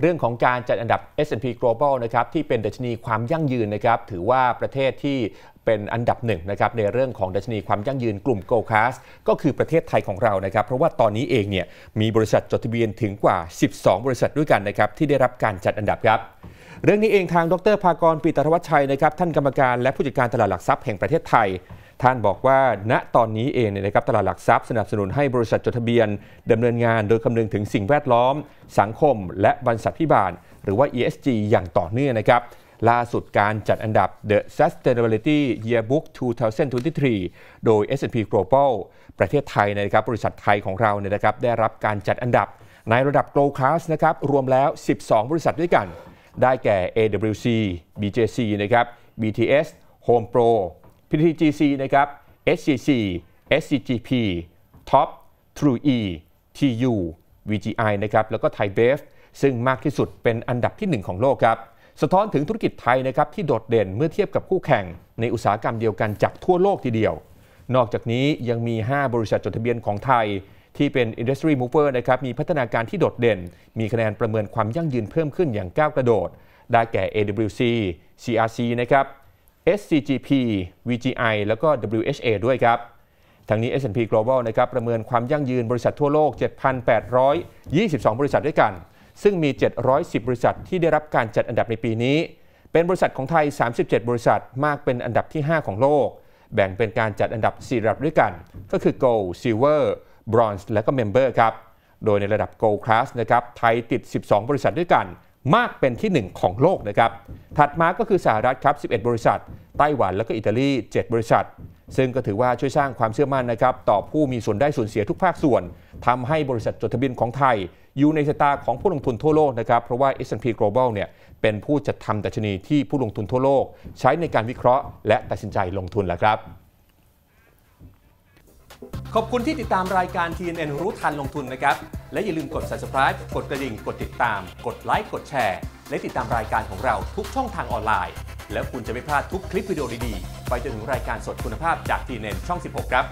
เรื่องของการจัดอันดับ S&P Global นะครับที่เป็นดัชนีความยั่งยืนนะครับถือว่าประเทศที่เป็นอันดับหนึ่งนะครับในเรื่องของดัชนีความยั่งยืนกลุ่มโกลคาส ก็คือประเทศไทยของเรานะครับ เพราะว่าตอนนี้เองเนี่ยมีบริษัทจดทะเบียนถึงกว่า 12 บริษัทด้วยกันนะครับที่ได้รับการจัดอันดับครับเรื่องนี้เองทางดรภากรปีตรวัชชัยนะครับท่านกรรมการและผู้จัดการตลาดหลักทรัพย์แห่งประเทศไทยท่านบอกว่าณตอนนี้เองเนี่ยนะครับตลาดหลักทรัพย์สนับสนุนให้บริษัทจดทะเบียน ดำเนินงานโดยคำนึงถึงสิ่งแวดล้อม สังคมและบรรษัทพิบาล หรือว่า ESG อย่างต่อเนื่องนะครับล่าสุดการจัดอันดับ The Sustainability Yearbook 2023 โดย S&P Global ประเทศไทยนะครับบริษัทไทยของเราเนี่ยนะครับได้รับการจัดอันดับ ในระดับ g o l o Class นะครับรวมแล้ว 12 บริษัทด้วยกัน ได้แก่ AWC BJC นะครับ BTS Home Pro PTGC นะครับ SCC SCGP Top True E TU VGI นะครับ แล้วก็ไทยเบฟซึ่งมากที่สุดเป็นอันดับที่ 1 ของโลกครับ สะท้อนถึงธุรกิจไทยนะครับที่โดดเด่นเมื่อเทียบกับคู่แข่งในอุตสาหกรรมเดียวกันจากทั่วโลกทีเดียว นอกจากนี้ยังมี 5 บริษัทจดทะเบียนของไทยที่เป็น Industry Mover นะครับ มีพัฒนาการที่โดดเด่น มีคะแนนประเมินความยั่งยืนเพิ่มขึ้นอย่างก้าวกระโดด ได้แก่ AWC CRC นะครับ SCGP VGI แล้วก็ WHA ด้วยครับ ทางนี้ S&P Global นะครับประเมินความยั่งยืนบริษัททั่วโลก 7,822 บริษัทด้วยกัน ซึ่งมี 710 บริษัทที่ได้รับการจัดอันดับในปีนี้ เป็นบริษัทของไทย 37 บริษัท มากเป็นอันดับที่ 5 ของโลก แบ่งเป็นการจัดอันดับ 4 ระดับด้วยกัน ก็คือ Gold Silver Bronze และก็ Member ครับ โดยในระดับ Gold Class นะครับไทยติด 12 บริษัทด้วยกันมากเป็นที่ 1 ของโลกนะครับ ถัดมาก็คือสหรัฐครับ11 บริษัท ไต้หวันแล้วก็อิตาลี 7 บริษัท ซึ่งก็ถือว่าช่วยสร้างความเชื่อมั่นนะครับ ต่อผู้มีส่วนได้ส่วนเสียทุกภาคส่วน ทำให้บริษัทจดทะเบียนของไทย อยู่ในสตาของผู้ลงทุนทั่วโลกนะครับ เพราะว่า S&P Global เนี่ยเป็นผู้จัดทำดัชนีที่ผู้ลงทุนทั่วโลก ใช้ในการวิเคราะห์ และตัดสินใจลงทุนแล้วครับ ขอบคุณที่ติดตามรายการ TNN รู้ทันลงทุนนะครับและอย่าลืมกด subscribe กดกระดิ่ง กดติดตาม กดไลค์ กดแชร์ และติดตามรายการของเราทุกช่องทางออนไลน์ แล้วคุณจะไม่พลาดทุกคลิปวิดีโอดีๆไปจนถึงรายการสดคุณภาพจากทีเน n ช่อง 16 ครับ